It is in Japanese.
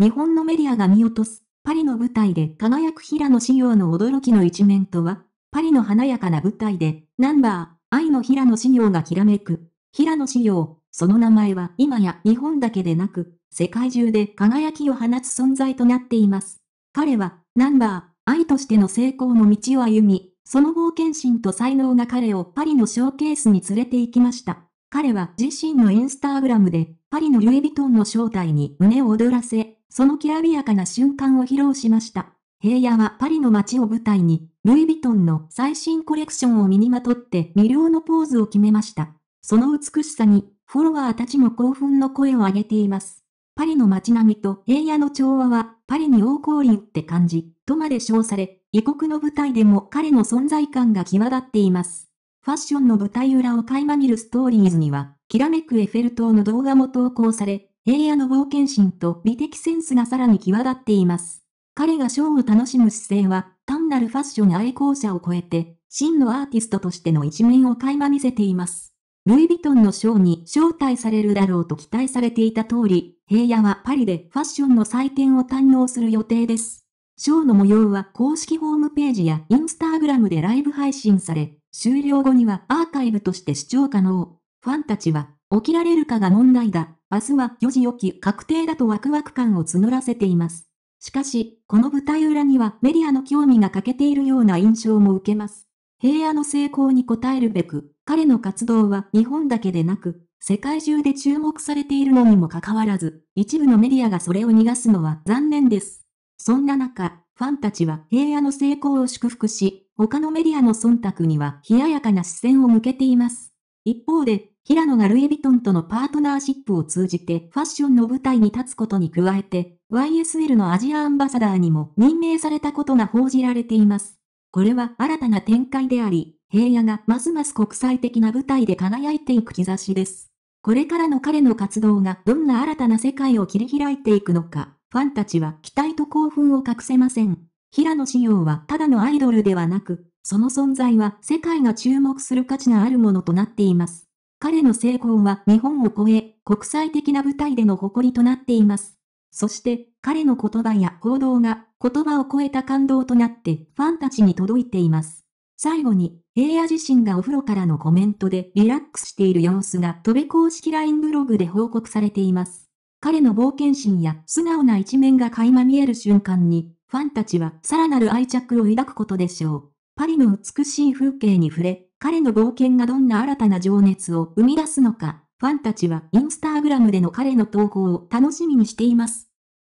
日本のメディアが見落とす、パリの舞台で輝く平野紫耀の驚きの一面とは、パリの華やかな舞台で、ナンバー、愛の平野紫耀がきらめく。平野紫耀、その名前は今や日本だけでなく、世界中で輝きを放つ存在となっています。彼は、ナンバー、愛としての成功の道を歩み、その冒険心と才能が彼をパリのショーケースに連れて行きました。彼は自身のインスタグラムで、パリのルイ・ヴィトンの正体に胸を躍らせ、そのきらびやかな瞬間を披露しました。平野はパリの街を舞台に、ルイ・ヴィトンの最新コレクションを身にまとって魅了のポーズを決めました。その美しさに、フォロワーたちも興奮の声を上げています。パリの街並みと平野の調和は、パリに王降臨って感じ、とまで称され、異国の舞台でも彼の存在感が際立っています。ファッションの舞台裏を垣間見るストーリーズには、きらめくエッフェル塔の動画も投稿され、平野の冒険心と美的センスがさらに際立っています。彼がショーを楽しむ姿勢は、単なるファッション愛好者を超えて、真のアーティストとしての一面を垣間見せています。ルイ・ヴィトンのショーに招待されるだろうと期待されていた通り、平野はパリでファッションの祭典を堪能する予定です。ショーの模様は公式ホームページやインスタグラムでライブ配信され、終了後にはアーカイブとして視聴可能。ファンたちは起きられるかが問題だ。明日は4時起き確定だとワクワク感を募らせています。しかし、この舞台裏にはメディアの興味が欠けているような印象も受けます。平野の成功に応えるべく、彼の活動は日本だけでなく、世界中で注目されているのにもかかわらず、一部のメディアがそれを逃がすのは残念です。そんな中、ファンたちは平野の成功を祝福し、他のメディアの忖度には冷ややかな視線を向けています。一方で、平野がルイ・ヴィトンとのパートナーシップを通じてファッションの舞台に立つことに加えて、YSL のアジアアンバサダーにも任命されたことが報じられています。これは新たな展開であり、平野がますます国際的な舞台で輝いていく兆しです。これからの彼の活動がどんな新たな世界を切り開いていくのか、ファンたちは期待と興奮を隠せません。平野紫耀はただのアイドルではなく、その存在は世界が注目する価値があるものとなっています。彼の成功は日本を超え、国際的な舞台での誇りとなっています。そして、彼の言葉や行動が言葉を超えた感動となってファンたちに届いています。最後に、平野自身がお風呂からのコメントでリラックスしている様子が戸部公式 LINE ブログで報告されています。彼の冒険心や素直な一面が垣間見える瞬間に、ファンたちはさらなる愛着を抱くことでしょう。パリの美しい風景に触れ、彼の冒険がどんな新たな情熱を生み出すのか、ファンたちはインスタグラムでの彼の投稿を楽しみにしています。